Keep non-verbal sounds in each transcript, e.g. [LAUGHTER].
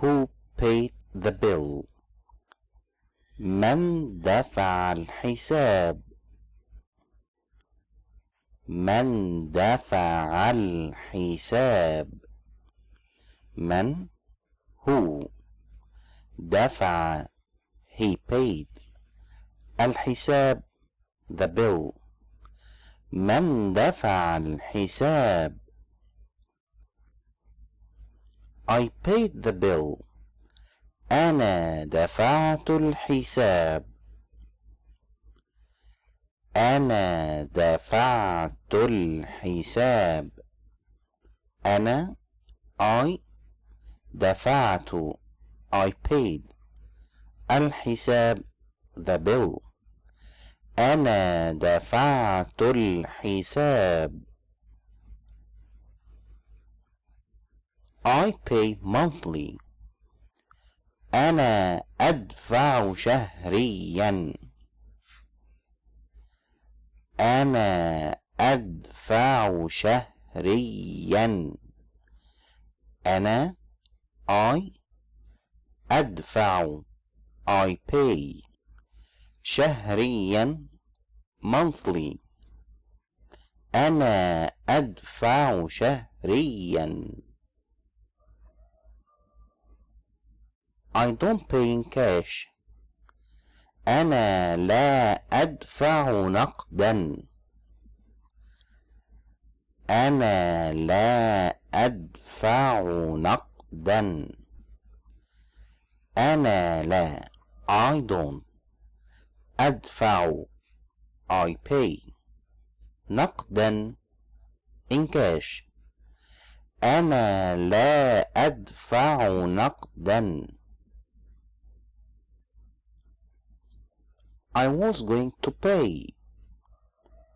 Who paid the bill? من دفع الحساب من دفع الحساب من هو دفع he paid الحساب the bill من دفع الحساب I paid the bill أنا دفعت الحساب أنا دفعت الحساب أنا I دفعت I paid الحساب the bill أنا دفعت الحساب I pay monthly أنا أدفع شهريا أنا أدفع شهريا أنا I أدفع I pay شهريا monthly أنا أدفع شهريا I don't pay in cash أنا لا أدفع نقدا أنا لا أدفع نقدا أنا لا I don't أدفع I pay نقدا in cash أنا لا أدفع نقدا I was going to pay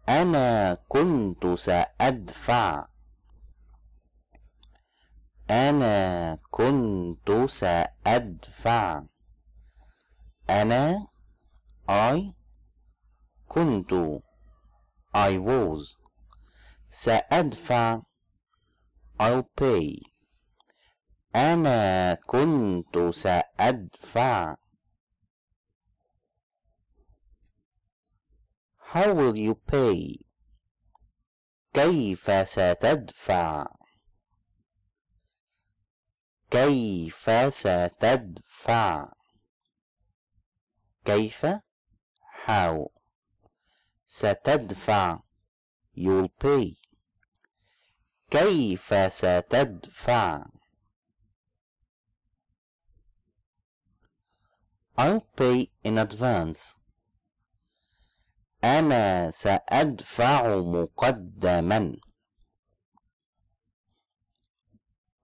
أنا كنت سأدفع أنا كنت سأدفع أنا I كنت I was سأدفع I'll pay أنا كنت سأدفع How will you pay? كيف ستدفع؟ كيف ستدفع؟ كيف how ستدفع you'll pay كيف ستدفع I'll pay in advance أنا سأدفع مقدما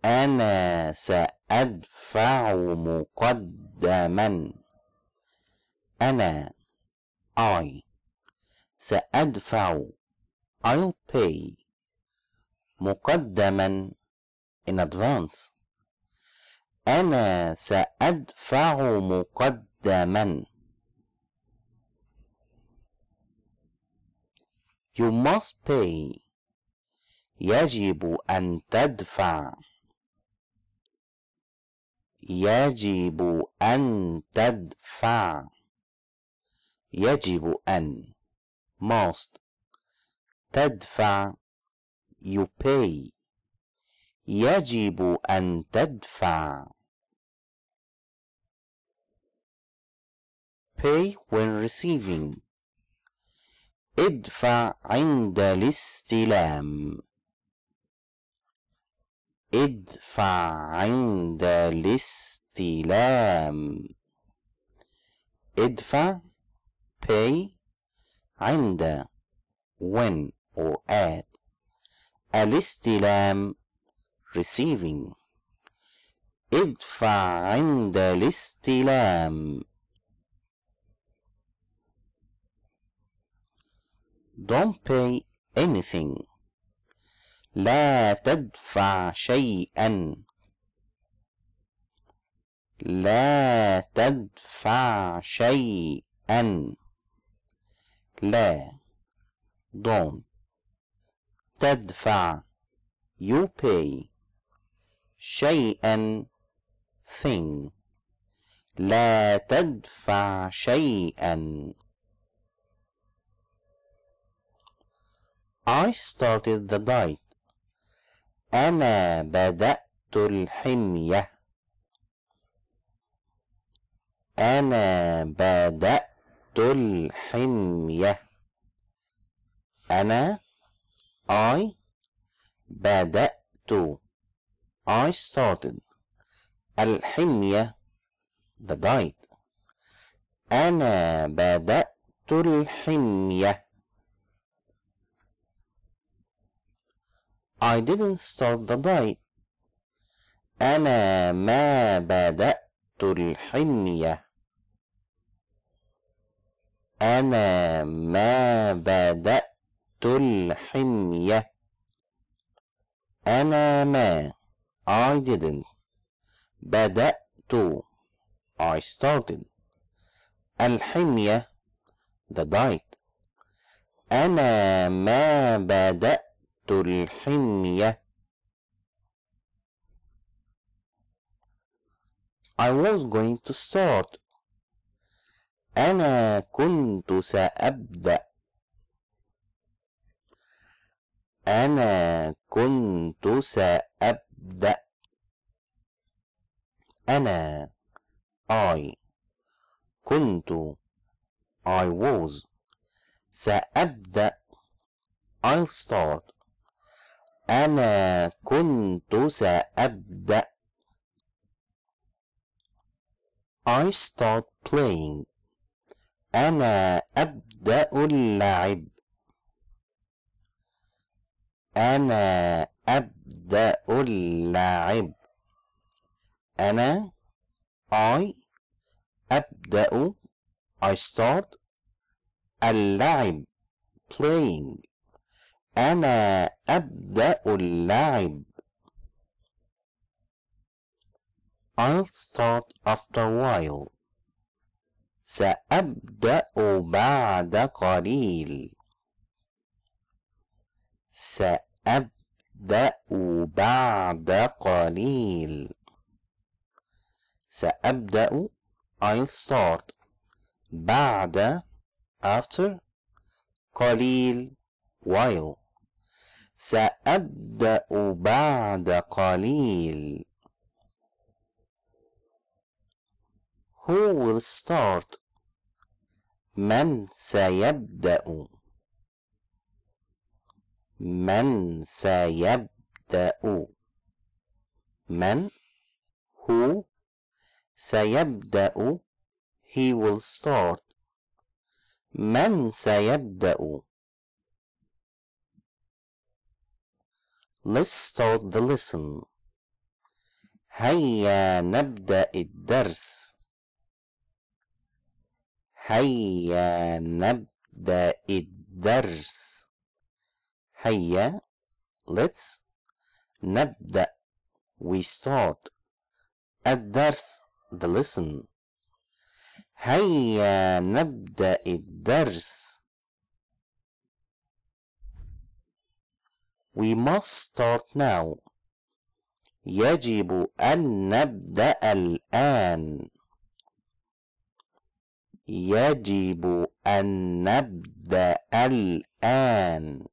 أنا سأدفع مقدما أنا I سأدفع I'll pay مقدما in advance أنا سأدفع مقدما You must pay. يجب أن تدفع. يجب أن تدفع. يجب أن must تدفع you pay يجب أن تدفع pay when receiving ادفع عند الاستلام ادفع عند الاستلام ادفع pay عند when or at الاستلام receiving ادفع عند الاستلام Don't pay anything. لا تدفع شيئا. لا تدفع شيئا. لا don't تدفع you pay شيئا thing لا تدفع شيئا I started the diet. أنا بدأت الحمية. أنا بدأت الحمية. أنا I بدأت I started الحمية the diet أنا بدأت الحمية I didn't start the diet. أنا ما بدأت الحمية. أنا ما بدأت الحمية. أنا ما I didn't بدأت I started الحمية the diet أنا ما بدأت الحمية I was going to start أنا كنت سأبدأ أنا كنت سأبدأ أنا I كنت I was سأبدأ I'll start أنا كنت سأبدأ I start playing أنا أبدأ اللعب أنا أبدأ اللعب أنا I أبدأ I start اللعب playing أنا أبدأ اللعب. I'll start after a while. سأبدأ بعد قليل. سأبدأ بعد قليل. سأبدأ I'll start بعد after قليل while سأبدأ بعد قليل Who will start? من سيبدأ؟ من سيبدأ؟ من هو سيبدأ he will start من سيبدأ Let's start the lesson. هيا نبدأ الدرس. هيا نبدأ الدرس. هيا let's نبدأ we start الدرس the lesson. هيا نبدأ الدرس. We must start now. يجب أن نبدأ الآن. يجب أن نبدأ الآن.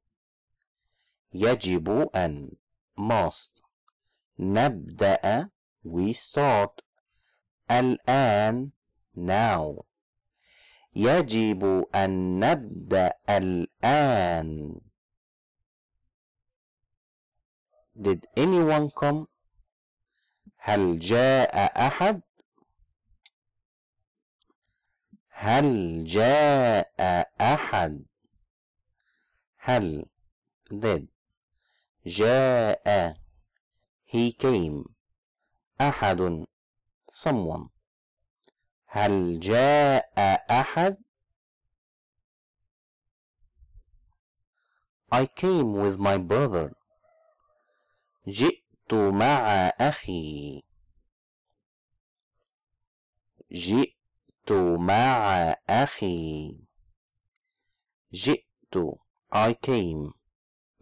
يجب أن must نبدأ we start الآن now يجب أن نبدأ الآن Did anyone come? هل جاء أحد؟ هل جاء أحد؟ هل did جاء he came أحد someone هل جاء أحد؟ I came with my brother جئت مع أخي جئت مع أخي جئت I came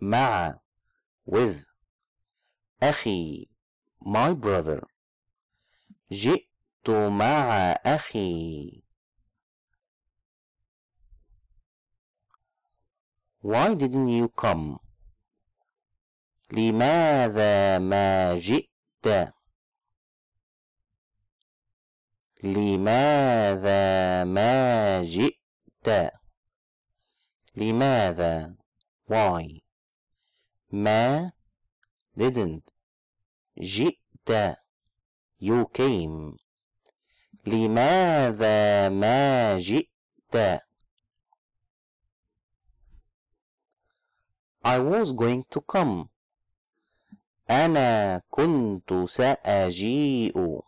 مع with أخي my brother جئت مع أخي Why didn't you come? لماذا ما جئت لماذا ما جئت لماذا why ما didn't جئت you came لماذا ما جئت I was going to come أنا كنت سأجيء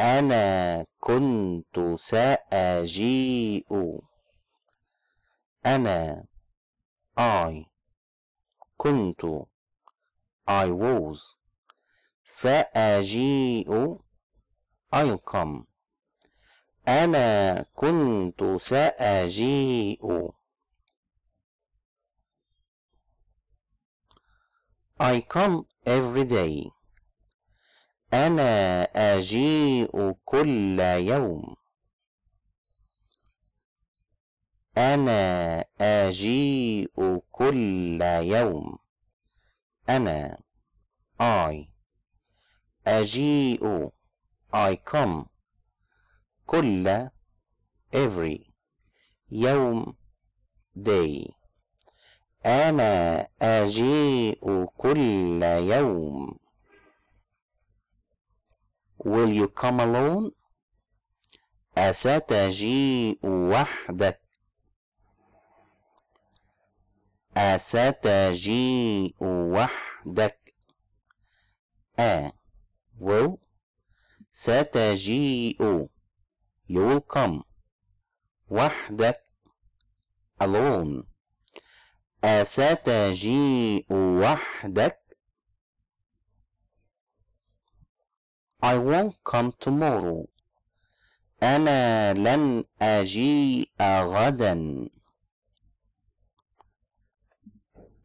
أنا كنت سأجيء أنا I كنت I was سأجيء I'll come أنا كنت سأجيء I come every day أنا أجيء كل يوم أنا أجيء كل يوم أنا I أجيء I come كل every يوم day أنا أجيء كل يوم Will you come alone? أستجيء وحدك أستجيء وحدك A will ستجيء you will come وحدك alone أستجيء وحدك I won't come tomorrow أنا لن أجيء غدا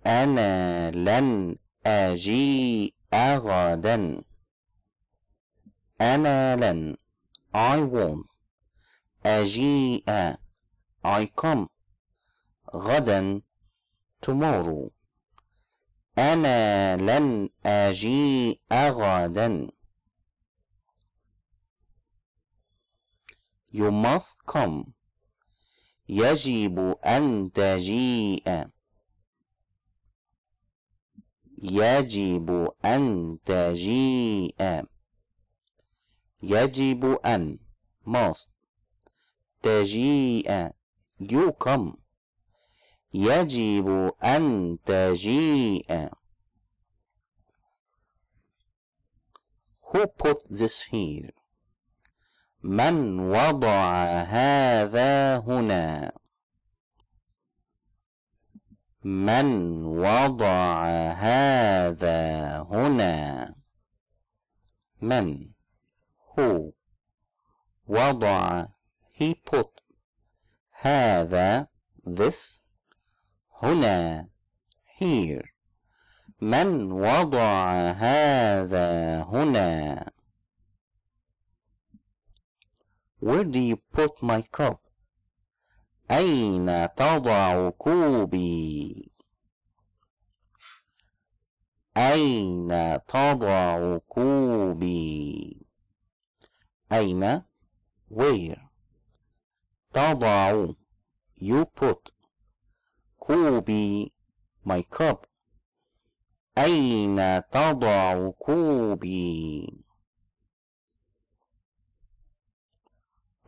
أنا لن أجيء غدا أنا لن I won't أجيء I come غدا tomorrow أنا لن أجيء غدا You must come يجب أن تجيء يجب أن تجيء يجب أن must تجيء you come يجب أن تجيء Who put this here? من وضع هذا هنا؟ من وضع هذا هنا؟ من هو وضع he put هذا this هنا here من وضع هذا هنا Where do you put my cup? أين تضع كوبي؟ أين تضع كوبي؟ أين where تضع you put كوبي my cup أين تضع كوبي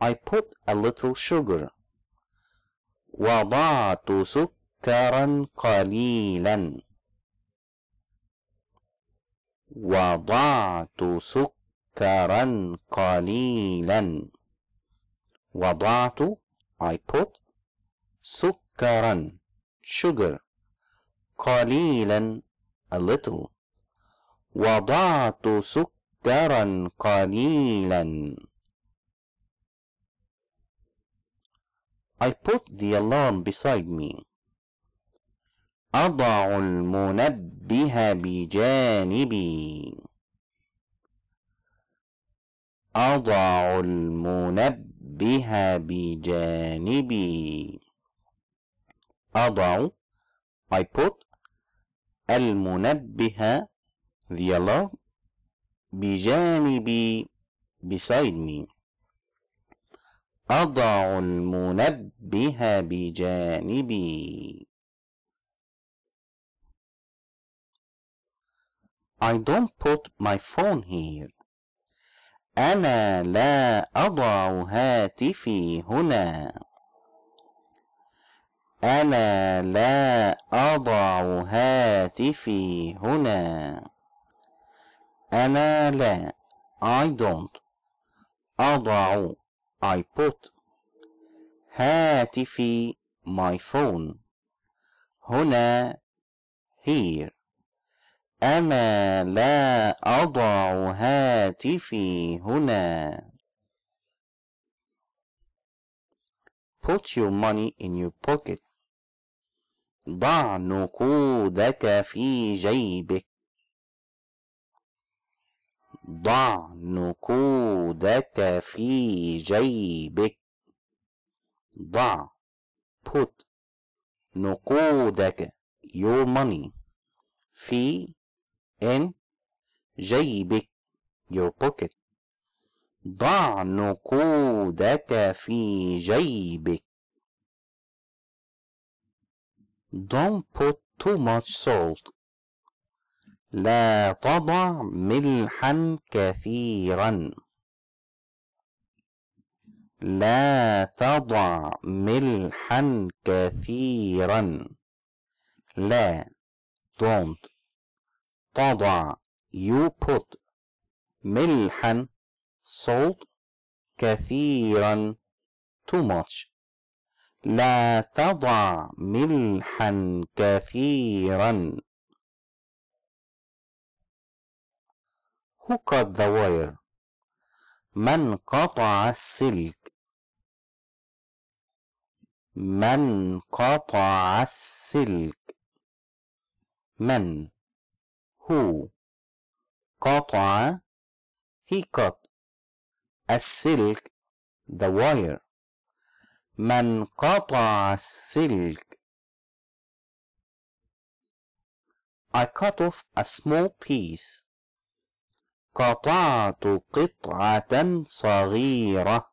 I put a little sugar وضعت سكرا قليلا وضعت سكرا قليلا وضعت I put سكرا sugar قليلا a little وضعت سكرا قليلا I put the alarm beside me أضع المنبه بجانبي أضع المنبه بجانبي أضع I put المنبه the alarm بجانبي beside me أضع المنبه بجانبي I don't put my phone here أنا لا أضع هاتفي هنا أنا لا أضع هاتفي هنا أنا لا I don't أضع I put هاتفي my phone هنا here أنا لا أضع هاتفي هنا Put your money in your pocket ضع نقودك في جيبك ضع نقودك في جيبك ضع put نقودك your money في in جيبك your pocket ضع نقودك في جيبك Don't put too much salt. لا تضع ملحا كثيرا. لا تضع ملحا كثيرا. لا don't تضع you put ملحا salt كثيرا too much لا تضع ملحا كثيرا Who cut the wire? من قطع السلك من قطع السلك من هو قطع he cut السلك the wire من قطع السلك I cut off a small piece قطعت قطعة صغيرة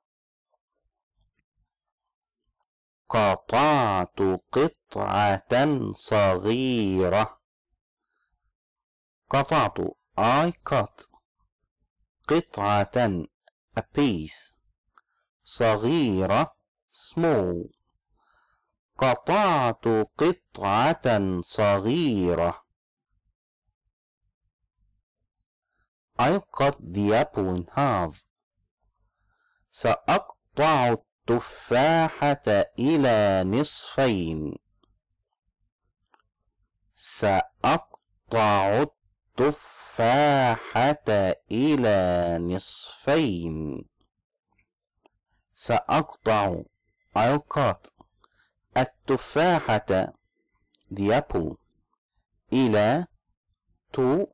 قطعت قطعة صغيرة قطعت I cut قطعة a piece صغيرة small قطعت قطعة صغيرة I cut the apple in half سأقطع التفاحة إلى نصفين سأقطع التفاحة إلى نصفين سأقطع I'll cut التفاحة the apple إلى to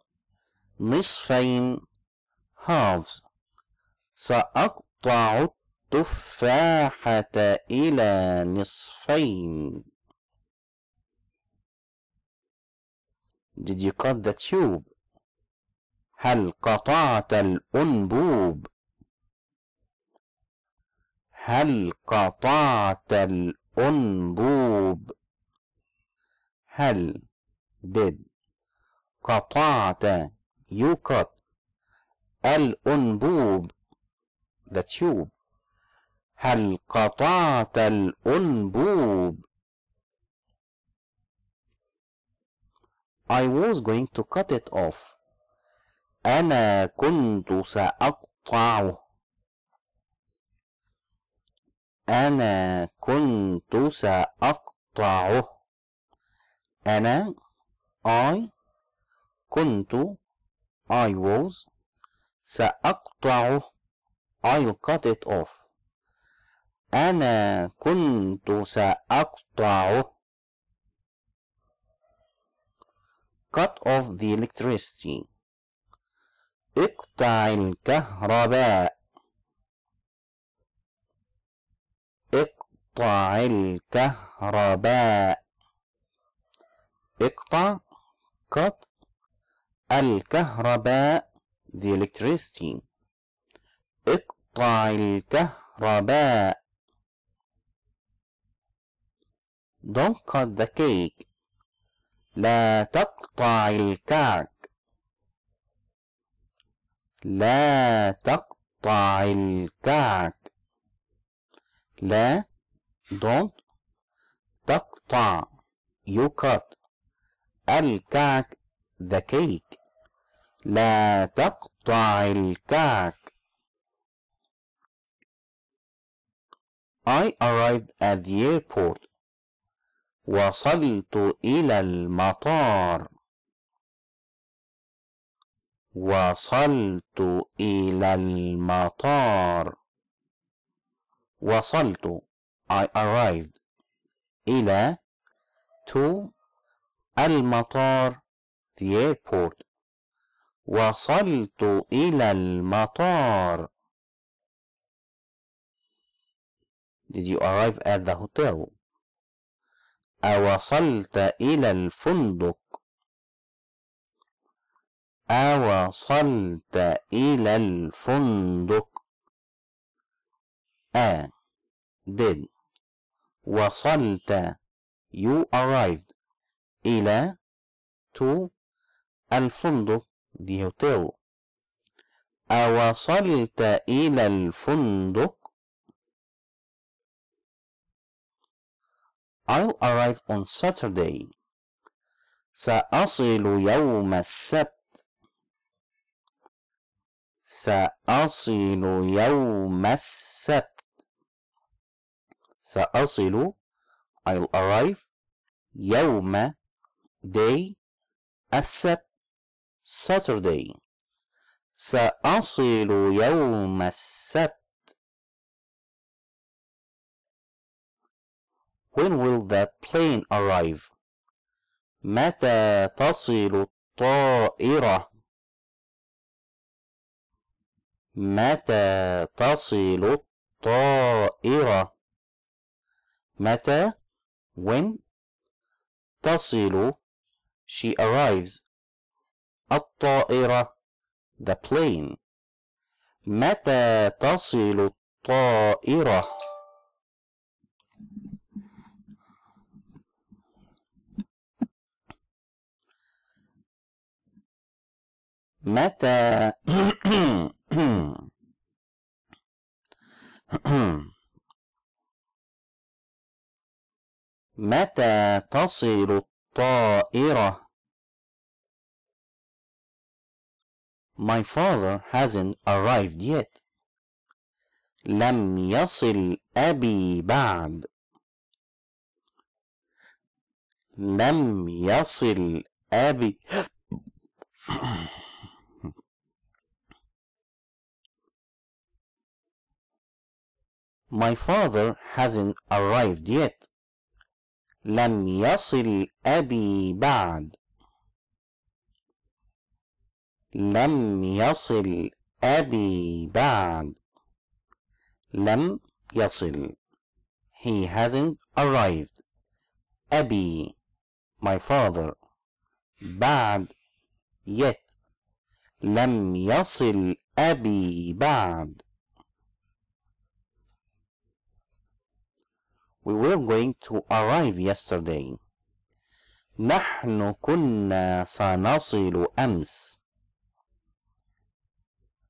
نصفين halves سأقطع التفاحة إلى نصفين Did you cut the tube؟ هل قطعت الأنبوب؟ هل قطعت الأنبوب هل did قطعت you cut الأنبوب the tube هل قطعت الأنبوب I was going to cut it off أنا كنت سأقطعه أنا كنت سأقطعه أنا I كنت I was سأقطعه I'll cut it off أنا كنت سأقطعه cut off the electricity اقطع الكهرباء اقطع الكهرباء اقطع قط الكهرباء the electricity اقطع الكهرباء don't cut the cake لا تقطع الكعك لا تقطع الكعك لا don't تقطع you cut الكعك the cake لا تقطع الكعك I arrived at the airport وصلت إلى المطار وصلت إلى المطار وصلت I arrived إلى to المطار the airport وصلت إلى المطار Did you arrive at the hotel? أوصلت إلى الفندق أوصلت إلى الفندق أ آه، did وصلت you arrived إلى to الفندق the hotel أوصلت إلى الفندق I'll arrive on Saturday سأصل يوم السبت سأصل يوم السبت سأصل I'll arrive يوم day السبت Saturday سأصل يوم السبت When will the plane arrive? متى تصل الطائرة؟ متى تصل الطائرة؟ متى when تصل she arrives الطائرة the plane متى تصل الطائرة متى [CLEARS THROAT] [CLEARS THROAT] [CLEARS THROAT] متى تصل الطائرة؟ My father hasn't arrived yet. لم يصل أبي بعد. لم يصل أبي My father hasn't arrived yet. لم يصل أبي بعد لم يصل أبي بعد لم يصل He hasn't arrived أبي my father بعد yet لم يصل أبي بعد We were going to arrive yesterday. نحن كنا سنصل أمس.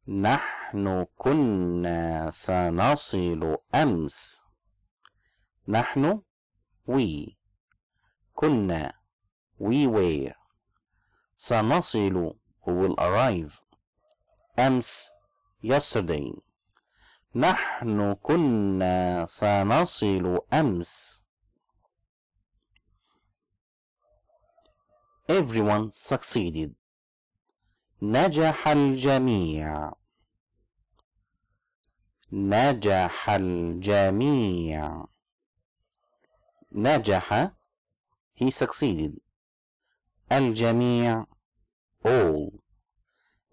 نحن كنا سنصل أمس. نحن we كنا we were سنصل we will arrive أمس yesterday نحن كنا سنصل أمس Everyone succeeded نجح الجميع نجح الجميع نجح he succeeded الجميع all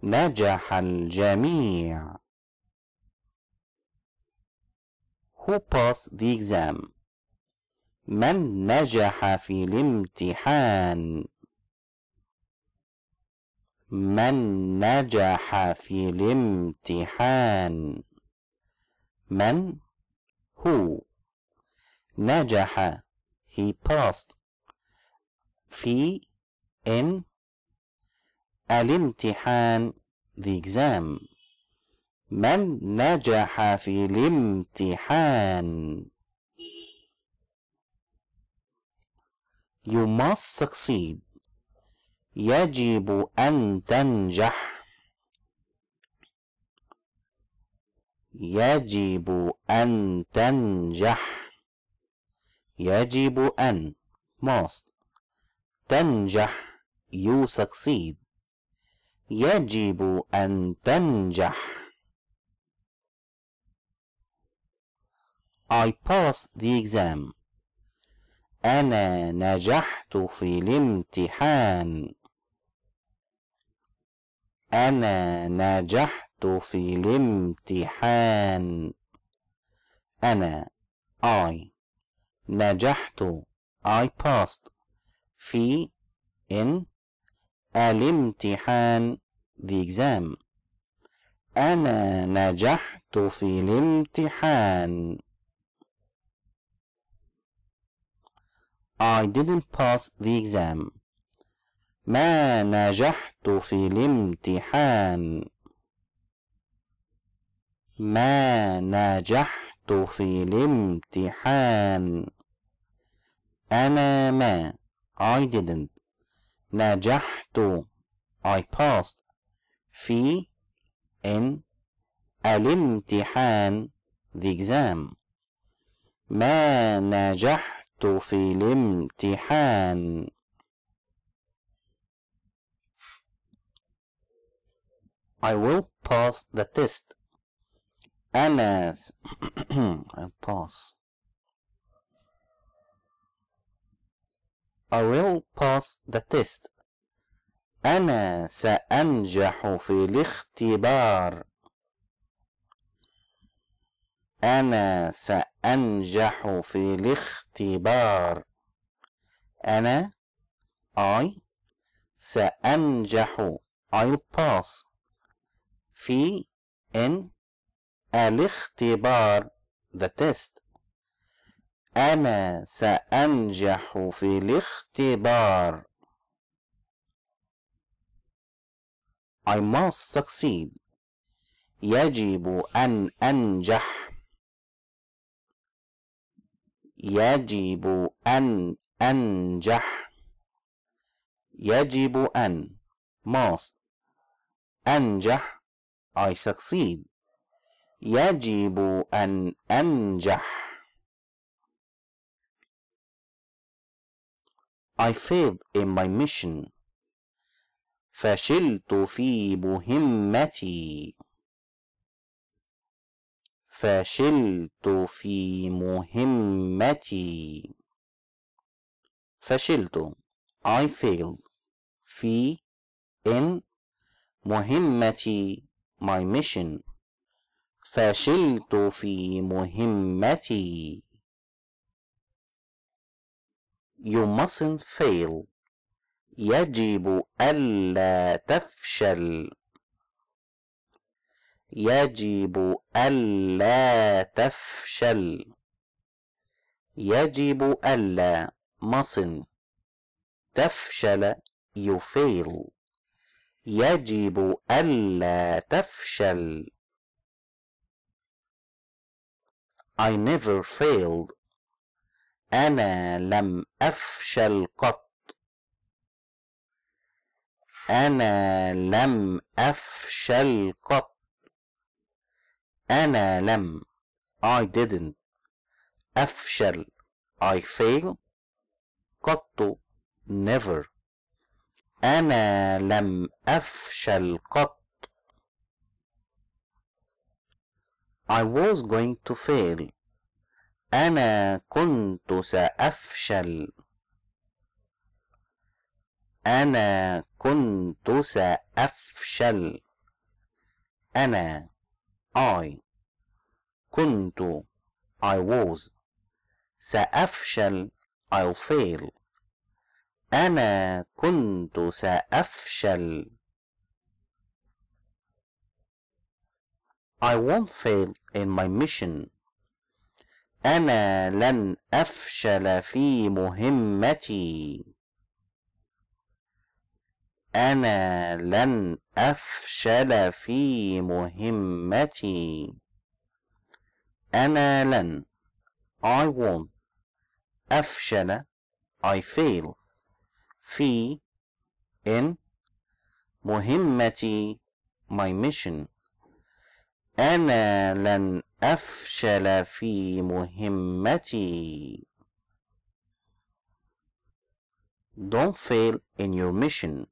نجح الجميع who passed the exam من نجح في الامتحان من نجح في الامتحان من هو نجح he passed في in الامتحان the exam من نجح في الامتحان You must succeed يجب أن تنجح يجب أن تنجح يجب أن must تنجح you succeed يجب أن تنجح I passed the exam أنا نجحت في الامتحان أنا نجحت في الامتحان أنا I نجحت I passed في in الامتحان the exam أنا نجحت في الامتحان I didn't pass the exam ما نجحت في الامتحان ما نجحت في الامتحان أنا ما I didn't نجحت I passed في in الامتحان the exam ما نجحت في الامتحان I will pass the test أنا I'll pass I will pass the test أنا سأنجح في الاختبار أنا سأنجح في الاختبار أنا I سأنجح I'll pass في in الاختبار the test أنا سأنجح في الاختبار I must succeed يجب أن أنجح يجب أن أنجح يجب أن must أنجح I succeed يجب أن أنجح I failed in my mission فشلت في مهمتي فشلت في مهمتي فشلت I failed في in مهمتي my mission فشلت في مهمتي You mustn't fail يجب ألا تفشل يجب ألا تفشل يجب ألا مصن تفشل يفيل يجب ألا تفشل I never failed أنا لم أفشل قط أنا لم أفشل قط أنا لم I didn't أفشل I fail قط never أنا لم أفشل قط I was going to fail أنا كنت سأفشل أنا كنت سأفشل أنا I كنت I was سأفشل I'll fail أنا كنت سأفشل I won't fail in my mission أنا لن أفشل في مهمتي أنا لن أفشل في مهمتي أنا لن I won't أفشل I fail في in مهمتي my mission أنا لن أفشل في مهمتي Don't fail in your mission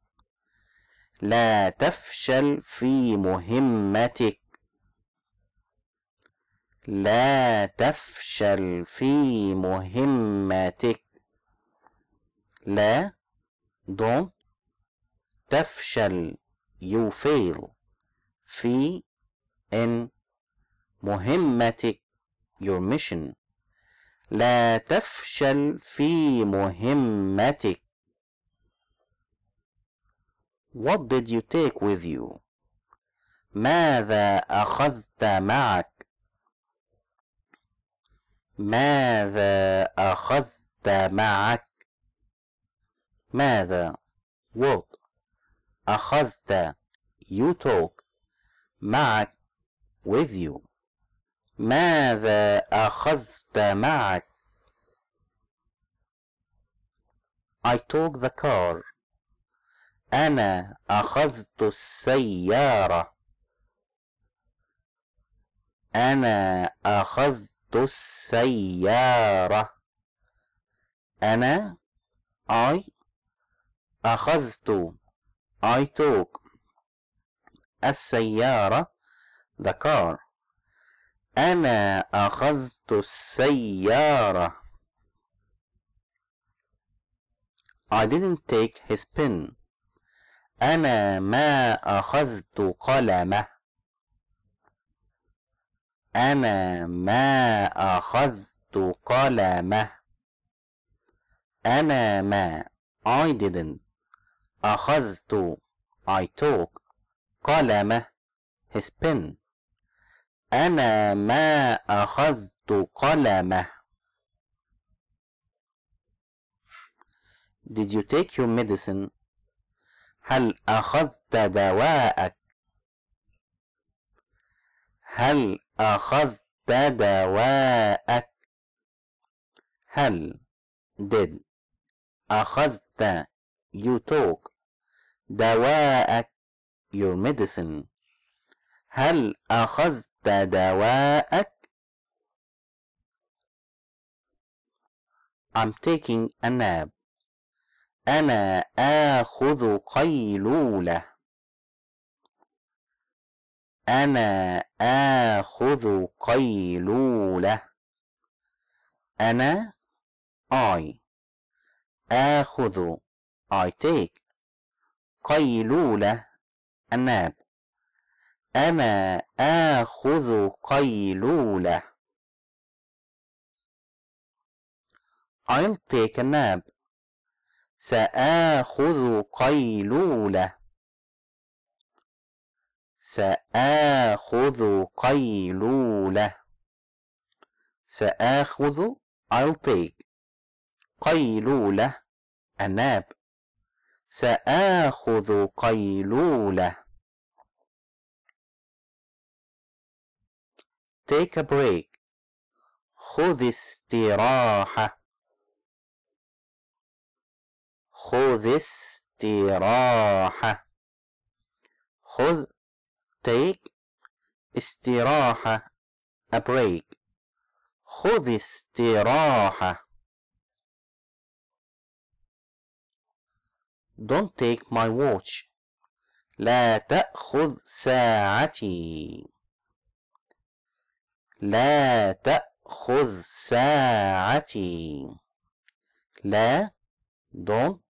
لا تفشل في مهمتك لا تفشل في مهمتك لا don't تفشل you fail في in مهمتك your mission لا تفشل في مهمتك What did you take with you? ماذا أخذت معك؟ ماذا أخذت معك؟ ماذا what أخذت you took معك with you ماذا أخذت معك؟ I took the car أنا أخذت السيارة أنا أخذت السيارة أنا I أخذت I took السيارة the car أنا أخذت السيارة I didn't take his pen أنا ما أخذت قلمه أنا ما أخذت قلمه أنا ما I didn't أخذت I took قلمه his pen أنا ما أخذت قلمه Did you take your medicine? هل أخذت دواءك؟ هل أخذت دواءك؟ هل did أخذت you took دواءك your medicine هل أخذت دواءك؟ I'm taking a nap أنا آخذ قيلولة أنا آخذ قيلولة أنا I آخذ I take قيلولة a nap أنا آخذ قيلولة I'll take a nap سآخذ قيلولة سآخذ قيلولة سآخذ I'll take قيلولة a nap سآخذ قيلولة take a break خذ استراحة خذ استراحة خذ take استراحة a break خذ استراحة Don't take my watch لا تأخذ ساعتي لا تأخذ ساعتي لا don't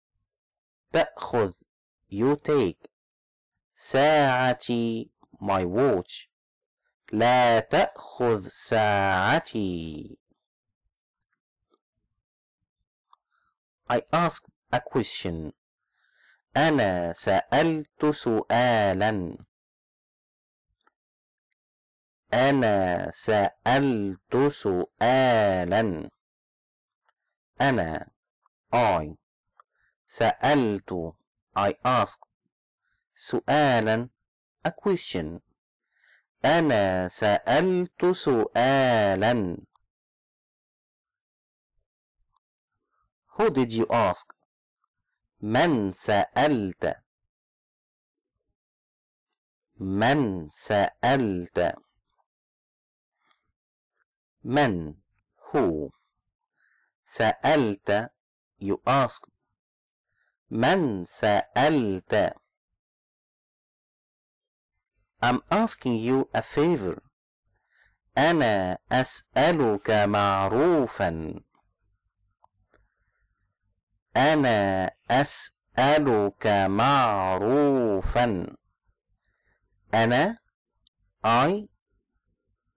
تأخذ you take ساعتي my watch لا تأخذ ساعتي I ask a question أنا سألت سؤالا أنا سألت سؤالا أنا I سألت I asked سؤالا a question أنا سألت سؤالا Who did you ask? من سألت من سألت من who سألت you asked من سألت I'm asking you a favor أنا أسألك معروفا أنا أسألك معروفا أنا I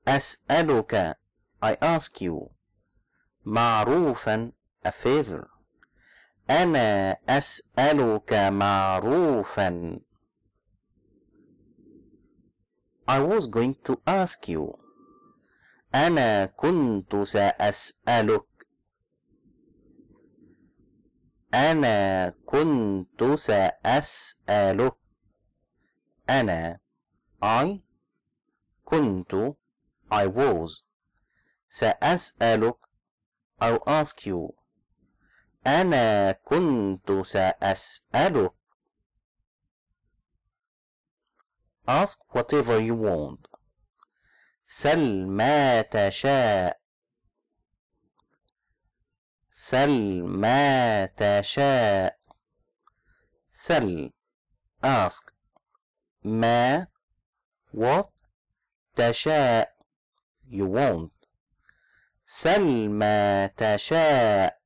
أسألك I ask you معروفا a favor انا اسالك معروفا I was going to ask you أنا كنت سأسألك أنا كنت سأسألك أنا I كنت I was سأسألك I'll ask you أنا كنت سأسألك Ask whatever you want سل ما تشاء سل ما تشاء سل ask ما what تشاء you want سل ما تشاء